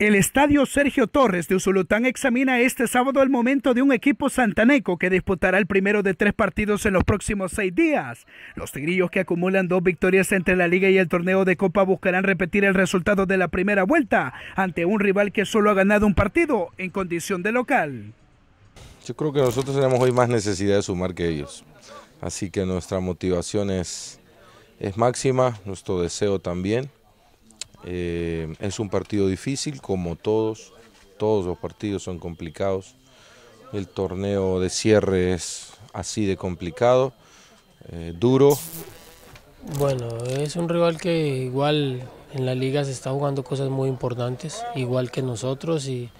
El estadio Sergio Torres de Usulután examina este sábado el momento de un equipo santaneco que disputará el primero de tres partidos en los próximos seis días. Los tigrillos que acumulan dos victorias entre la liga y el torneo de copa buscarán repetir el resultado de la primera vuelta ante un rival que solo ha ganado un partido en condición de local. Yo creo que nosotros tenemos hoy más necesidad de sumar que ellos, así que nuestra motivación es, es máxima, nuestro deseo también. Eh, es un partido difícil, como todos, todos los partidos son complicados. El torneo de cierre es así de complicado, eh, duro. Bueno, es un rival que igual en la liga se está jugando cosas muy importantes, igual que nosotros. Y,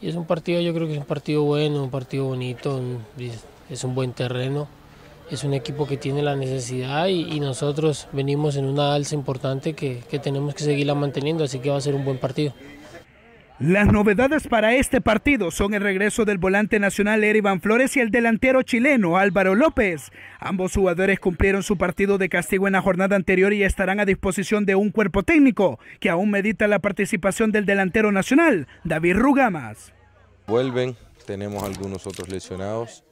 es un partido, yo creo que es un partido bueno, un partido bonito, es un buen terreno es un equipo que tiene la necesidad y, nosotros venimos en una alza importante que, que tenemos que seguirla manteniendo, así que va a ser un buen partido. Las novedades para este partido son el regreso del volante nacional Erivan Flores y el delantero chileno Álvaro López. Ambos jugadores cumplieron su partido de castigo en la jornada anterior y estarán a disposición de un cuerpo técnico que aún medita la participación del delantero nacional, David Rugamas. Vuelven, tenemos algunos otros lesionados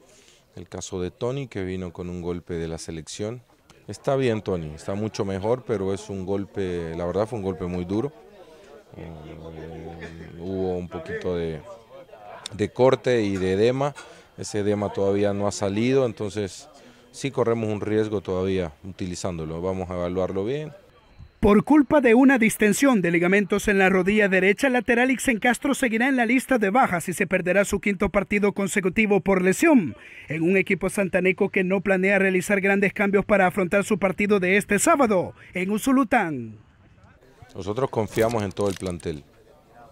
el caso de Tony, que vino con un golpe de la selección. Está bien Tony, está mucho mejor, pero es un golpe, la verdad fue un golpe muy duro. Eh, hubo un poquito de, de corte y de edema. Ese edema todavía no ha salido, entonces sí corremos un riesgo todavía utilizándolo. Vamos a evaluarlo bien. Por culpa de una distensión de ligamentos en la rodilla derecha lateral, Ixen Castro seguirá en la lista de bajas y se perderá su quinto partido consecutivo por lesión en un equipo santaneco que no planea realizar grandes cambios para afrontar su partido de este sábado en Usulután. Nosotros confiamos en todo el plantel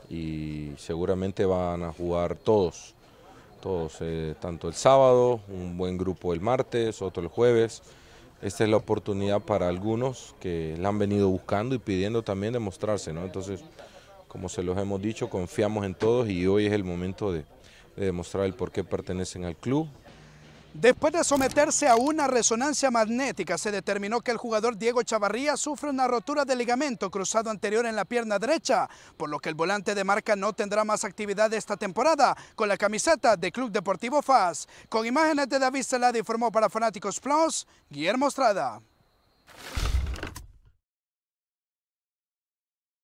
y seguramente van a jugar todos, todos, eh, tanto el sábado, un buen grupo el martes, otro el jueves esta es la oportunidad para algunos que la han venido buscando y pidiendo también demostrarse, Entonces, como se los hemos dicho, confiamos en todos y hoy es el momento de demostrar el por qué pertenecen al club, Después de someterse a una resonancia magnética, se determinó que el jugador Diego Chavarría sufre una rotura de ligamento cruzado anterior en la pierna derecha, por lo que el volante de marca no tendrá más actividad esta temporada con la camiseta de Club Deportivo FAS. Con imágenes de David Celada informó para Fanáticos Plus, Guillermo Estrada.